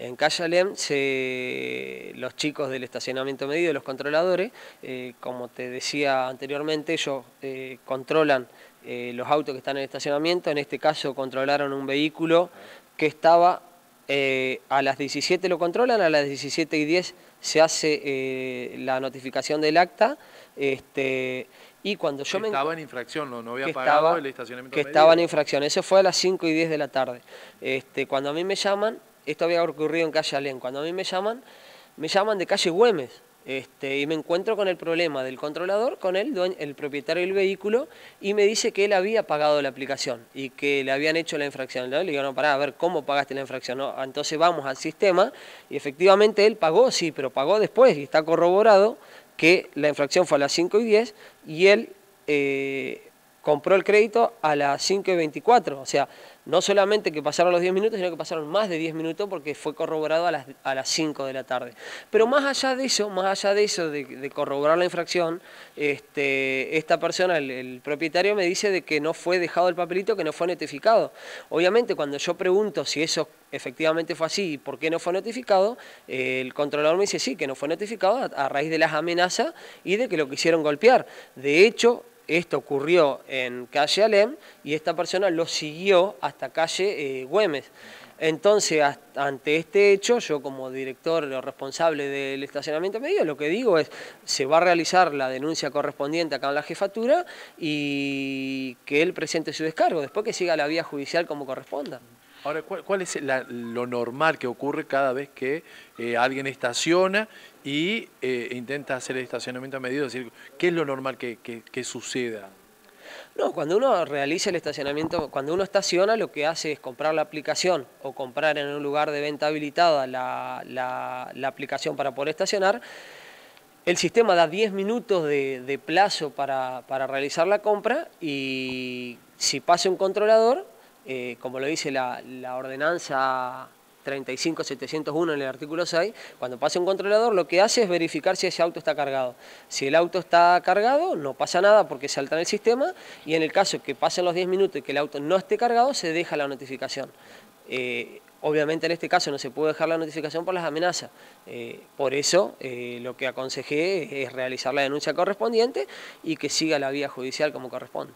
En Calle los chicos del estacionamiento medido, los controladores, eh, como te decía anteriormente, ellos eh, controlan eh, los autos que están en el estacionamiento. En este caso controlaron un vehículo que estaba a las 17 lo controlan, a las 17 y 10 se hace la notificación del acta. Este, y cuando yo me... Estaba en infracción, no, no había pagado el estacionamiento Que estaba en infracción, eso fue a las 5 y 10 de la tarde. Este, cuando a mí me llaman, esto había ocurrido en calle Alén. Cuando a mí me llaman, me llaman de calle Güemes. Este, y me encuentro con el problema del controlador, con el, el propietario del vehículo, y me dice que él había pagado la aplicación y que le habían hecho la infracción. Le digo, no, pará, a ver, ¿cómo pagaste la infracción? entonces vamos al sistema, y efectivamente él pagó, sí, pero pagó después, y está corroborado que la infracción fue a las 5 y 10, y él... Eh, compró el crédito a las 5.24, y O sea, no solamente que pasaron los 10 minutos, sino que pasaron más de 10 minutos porque fue corroborado a las, 5 de la tarde. Pero más allá de eso, más allá de eso, de, corroborar la infracción, este, esta persona, el, propietario, me dice de que no fue dejado el papelito, que no fue notificado. Obviamente, cuando yo pregunto si eso efectivamente fue así y por qué no fue notificado, eh, el controlador me dice sí, que no fue notificado a raíz de las amenazas y de que lo quisieron golpear. De hecho, esto ocurrió en calle Alem y esta persona lo siguió hasta calle eh, Güemes. Entonces, ante este hecho, yo como director o responsable del estacionamiento medio, lo que digo es, se va a realizar la denuncia correspondiente acá en la jefatura y que él presente su descargo, después que siga la vía judicial como corresponda. Ahora, ¿cuál, es lo normal que ocurre cada vez que eh, alguien estaciona y eh, intenta hacer el estacionamiento a medida? Es decir, ¿qué es lo normal que, suceda? No, cuando uno realiza el estacionamiento, cuando uno estaciona, lo que hace es comprar la aplicación o comprar en un lugar de venta habilitada la, la, aplicación para poder estacionar. El sistema da 10 minutos de, plazo para, para realizar la compra y si pasa un controlador, eh, como lo dice la, ordenanza 35701 en el artículo 6, cuando pasa un controlador lo que hace es verificar si ese auto está cargado. Si el auto está cargado, no pasa nada porque salta en el sistema y en el caso que pasen los 10 minutos y que el auto no esté cargado, se deja la notificación. Eh, obviamente en este caso no se puede dejar la notificación por las amenazas. Eh, por eso lo que aconsejé es realizar la denuncia correspondiente y que siga la vía judicial como corresponde.